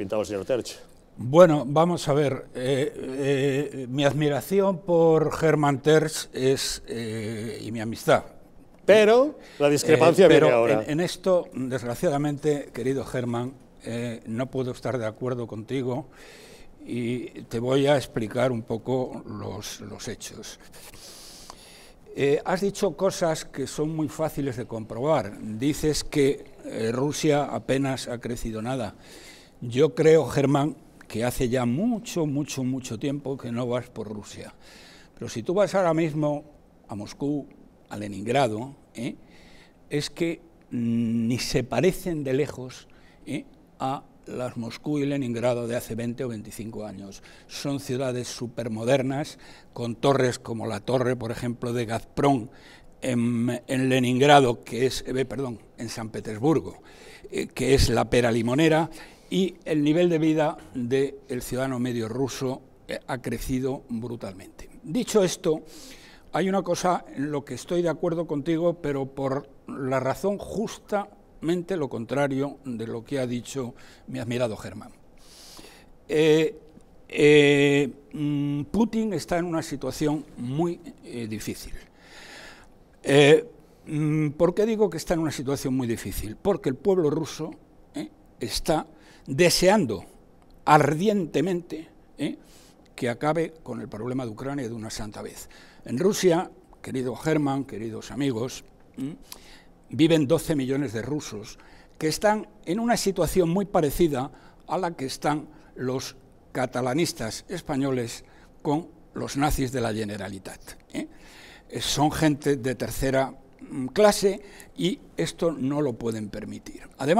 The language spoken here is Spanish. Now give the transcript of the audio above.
pintaba el señor Terch? Bueno, vamos a ver. Eh, eh, mi admiración por Germán Terch es eh, y mi amistad. Pero la discrepancia pero viene ahora. En, esto, desgraciadamente, querido Germán, no puedo estar de acuerdo contigo y te voy a explicar un poco los, hechos. has dicho cosas que son muy fáciles de comprobar. Dices que Rusia apenas ha crecido nada. Yo creo, Germán, que hace ya mucho, mucho, mucho tiempo que no vas por Rusia. Pero si tú vas ahora mismo a Moscú, a Leningrado, ¿eh? es que ni se parecen de lejos ¿eh? a las Moscú y Leningrado de hace 20 o 25 años. Son ciudades supermodernas, con torres como la torre, por ejemplo, de Gazprom en, Leningrado, que es, eh, perdón, en San Petersburgo, que es la pera limonera, y el nivel de vida del ciudadano medio ruso eh, ha crecido brutalmente. Dicho esto, hay una cosa en lo que estoy de acuerdo contigo, pero por la razón justamente lo contrario de lo que ha dicho mi admirado Germán. Eh, eh, mm, Putin está en una situación muy difícil. Mm, ¿Por qué digo que está en una situación muy difícil? Porque el pueblo ruso está deseando ardientemente ¿eh? que acabe con el problema de Ucrania de una santa vez. En Rusia, querido Germán, queridos amigos, viven 12 millones de rusos que están en una situación muy parecida a la que están los catalanistas españoles con los nazis de la Generalitat. ¿eh? Eh, son gente de tercera mm, clase y esto no lo pueden permitir. Además,